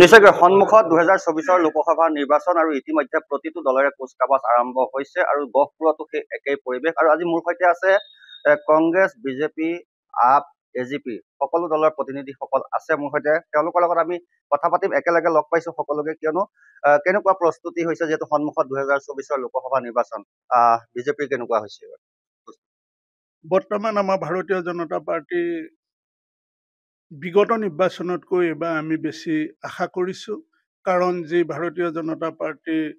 নিশ্চয় সন্মুখত দুহেজাৰ চৌবিশৰ লোকসভা নিৰ্বাচন আৰু ইতিমধ্যে প্ৰতিটো দলেৰে কুচকাবাছ আৰম্ভ হৈছে আৰু গহপুৰতো সেই একেই পৰিৱেশ আৰু আজি মোৰ সৈতে আছে Congress BJP AAP A G P সকলো দলৰ প্ৰতিনিধিসকল আছে মোৰ সৈতে তেওঁলোকৰ লগত আমি কথা পাতিম একেলগে লগ পাইছোঁ সকলোকে কিয়নো কেনেকুৱা প্ৰস্তুতি হৈছে যিহেতু সন্মুখত দুহেজাৰ চৌবিশৰ লোকসভা নিৰ্বাচন বিজেপিৰ কেনেকুৱা হৈছে বৰ্তমান আমাৰ ভাৰতীয় জনতা পাৰ্টীৰ বিগত নিৰ্বাচনতকৈ এইবাৰ আমি বেছি আশা কৰিছোঁ কাৰণ যি ভাৰতীয় জনতা পাৰ্টীৰ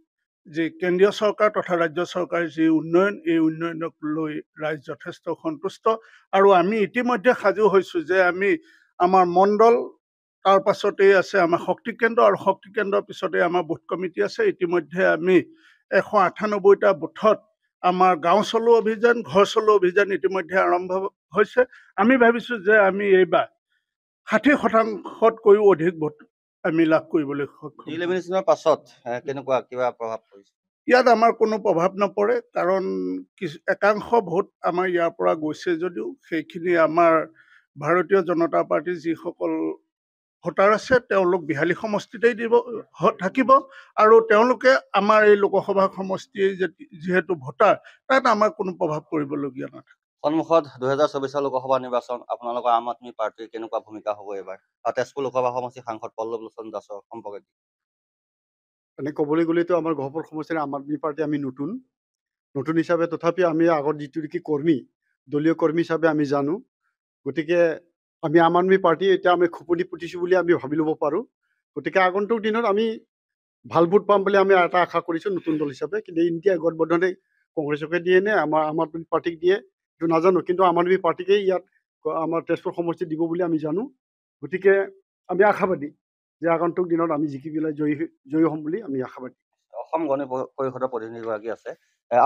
যি কেন্দ্ৰীয় চৰকাৰ তথা ৰাজ্য চৰকাৰ যি উন্নয়ন এই উন্নয়নক লৈ ৰাইজ যথেষ্ট সন্তুষ্ট আৰু আমি ইতিমধ্যে সাজু হৈছোঁ যে আমি আমাৰ মণ্ডল তাৰ পাছতেই আছে আমাৰ শক্তিকেন্দ্ৰ আৰু শক্তিকেন্দ্ৰৰ পিছতেই আমাৰ বুথ কমিটি আছে ইতিমধ্যে আমি এশ আঠানব্বৈটা বুথত আমাৰ গাঁও চলো অভিযান ঘৰ চলো অভিযান ইতিমধ্যে আৰম্ভ হৈছে আমি ভাবিছোঁ যে আমি এইবাৰ ষাঠি শতাংশতকৈও অধিক ভোট আমি লাভ কৰিবলৈ সক্ষমেশ্যনৰ পাছত কেনেকুৱা কিবা প্ৰভাৱ পৰিছে ইয়াত আমাৰ কোনো প্ৰভাৱ নপৰে কাৰণ কিছু একাংশ ভোট আমাৰ ইয়াৰ পৰা গৈছে যদিও সেইখিনি আমাৰ ভাৰতীয় জনতা পাৰ্টীৰ যিসকল ভোটাৰ আছে তেওঁলোক বিহালী সমষ্টিতেই দিব থাকিব আৰু তেওঁলোকে আমাৰ এই লোকসভা সমষ্টিয়ে যিহেতু ভোটাৰ তাত আমাৰ কোনো প্ৰভাৱ পৰিবলগীয়া নাথাকে সন্মুখত দুহেজাৰ চৌবিছৰ লোকসভা নিৰ্বাচন আপোনালোকৰ আম আদমী পাৰ্টীৰ কেনেকুৱা ভূমিকা হ'ব এইবাৰ আৰু তেজপুৰ লোকসভা সমষ্টিৰ সাংসদ পল্লৱ লোচন দাসৰ সম্পৰ্কে মানে ক'বলৈ গ'লেতো আমাৰ গহপুৰ সমষ্টিৰ আম আদমী পাৰ্টী আমি নতুন নতুন হিচাপে তথাপি আমি আগৰ যিটো নেকি কৰ্মী দলীয় কৰ্মী হিচাপে আমি জানো গতিকে আমি আম আদমী পাৰ্টী এতিয়া আমি খোপনি পুতিছোঁ বুলি আমি ভাবি ল'ব পাৰোঁ গতিকে আগন্তুক দিনত আমি ভাল ভোট পাম বুলি আমি এটা আশা কৰিছোঁ নতুন দল হিচাপে কিন্তু ইণ্ডিয়া গঠবন্ধনে কংগ্ৰেছকে দিয়ে নে আমাৰ আম আদমী পাৰ্টীক দিয়ে সেইটো নাজানো কিন্তু আম আদমি পাৰ্টিকেই ইয়াত আমাৰ তেজপুৰ সমষ্টিত দিব বুলি আমি জানো গতিকে আমি আশাবাদী যে আগন্তুক দিনত আমি জিকি পেলাই জয়ী জয়ী হ'ম বুলি আমি আশাবাদী অসম গণ পৰিষদৰ প্ৰতিনিধিগৰাকী আছে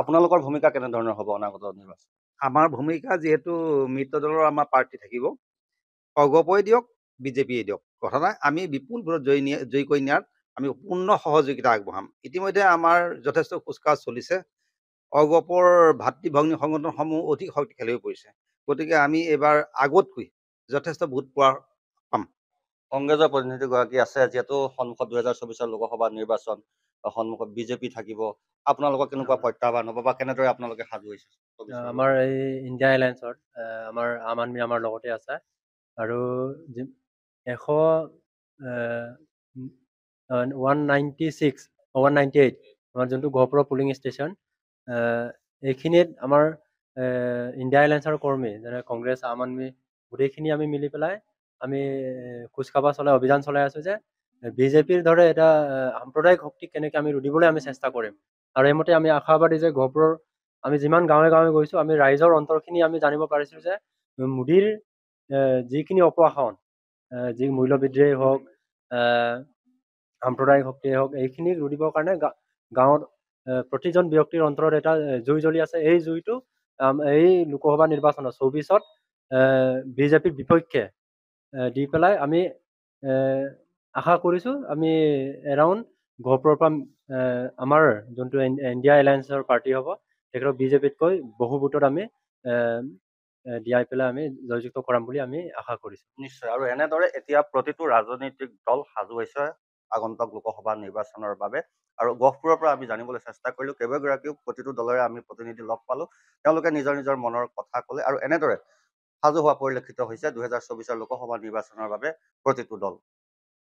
আপোনালোকৰ ভূমিকা কেনেধৰণৰ হ'ব অনাগত নিৰ্বাচন আমাৰ ভূমিকা যিহেতু মিত্ৰ দলৰ আমাৰ প্ৰাৰ্থী থাকিব অগপয়ে দিয়ক বিজেপিয়ে দিয়ক কথা নাই আমি বিপুল ভোটত জয়ী নিয়া জয়ী কৰি নিয়াত আমি পূৰ্ণ সহযোগিতা আগবঢ়াম ইতিমধ্যে আমাৰ যথেষ্ট কুচকাজ চলিছে অগপৰ ভাতৃ ভাতৃভগ্নী সংগঠনসমূহ অধিক শক্তিশালী হৈ পৰিছে গতিকে আমি এইবাৰ আগতকৈ যথেষ্ট ভোট পোৱা পাম কংগ্ৰেছৰ প্ৰতিনিধিগৰাকী আছে যিহেতু সন্মুখত দুহেজাৰ চৌবিছৰ লোকসভা নিৰ্বাচন সন্মুখত বিজেপি থাকিব আপোনালোকৰ কেনেকুৱা প্ৰত্যাহ্বান হ'ব বা কেনেদৰে আপোনালোকে সাজু হৈছে আমাৰ এই ইণ্ডিয়া এলায়েন্সত আমাৰ আম আদমি আমাৰ লগতে আছে আৰু এশ one ninety six one ninety eight আমাৰ যোনটো গহপুৰৰ পুলিং ষ্টেচন এইখিনিত আমাৰ ইণ্ডিয়া এলায়েন্সৰ কৰ্মী যেনে কংগ্ৰেছ আম আদমী গোটেইখিনি আমি মিলি পেলাই আমি খোজকাবা চলাই অভিযান চলাই আছোঁ যে বিজেপিৰ দৰে এটা সাম্প্ৰদায়িক শক্তিক কেনেকৈ আমি ৰুদিবলৈ আমি চেষ্টা কৰিম আৰু সেইমতে আমি আশাবাদী যে গহপুৰৰ আমি যিমান গাঁৱে গাঁৱে গৈছোঁ আমি ৰাইজৰ অন্তৰখিনি আমি জানিব পাৰিছোঁ যে মোদীৰ যিখিনি অপশাসন যি মূল্যবৃদ্ধিয়েই হওক সাম্প্ৰদায়িক শক্তিয়েই হওক এইখিনিক ৰুদিবৰ কাৰণে গাঁৱত প্ৰতিজন ব্যক্তিৰ অন্তৰত এটা জুই জ্বলি আছে এই জুইটো এই লোকসভা নিৰ্বাচনৰ চৌবিছত বিজেপিৰ বিপক্ষে দি পেলাই আমি আশা কৰিছো আমি এৰাউণ্ড গহপুৰৰ পৰা আমাৰ যোনটো ইণ্ডিয়া এলায়েঞ্চৰ পাৰ্টি হ'ব তেখেতক বিজেপিতকৈ বহু ভোটত আমি দিয়াই পেলাই আমি জয়যুক্ত কৰাম বুলি আমি আশা কৰিছো নিশ্চয় আৰু এনেদৰে এতিয়া প্ৰতিটো ৰাজনৈতিক দল সাজু হৈছে আগন্তুক লোকসভা নিৰ্বাচনৰ বাবে আৰু গহপুৰৰ পৰা আমি জানিবলৈ চেষ্টা কৰিলোঁ কেইবাগৰাকীও প্ৰতিটো দলৰে আমি প্ৰতিনিধি লগ পালোঁ তেওঁলোকে নিজৰ নিজৰ মনৰ কথা ক'লে আৰু এনেদৰে সাজু হোৱা পৰিলক্ষিত হৈছে দুহেজাৰ চৌবিশৰ লোকসভা নিৰ্বাচনৰ বাবে প্ৰতিটো দল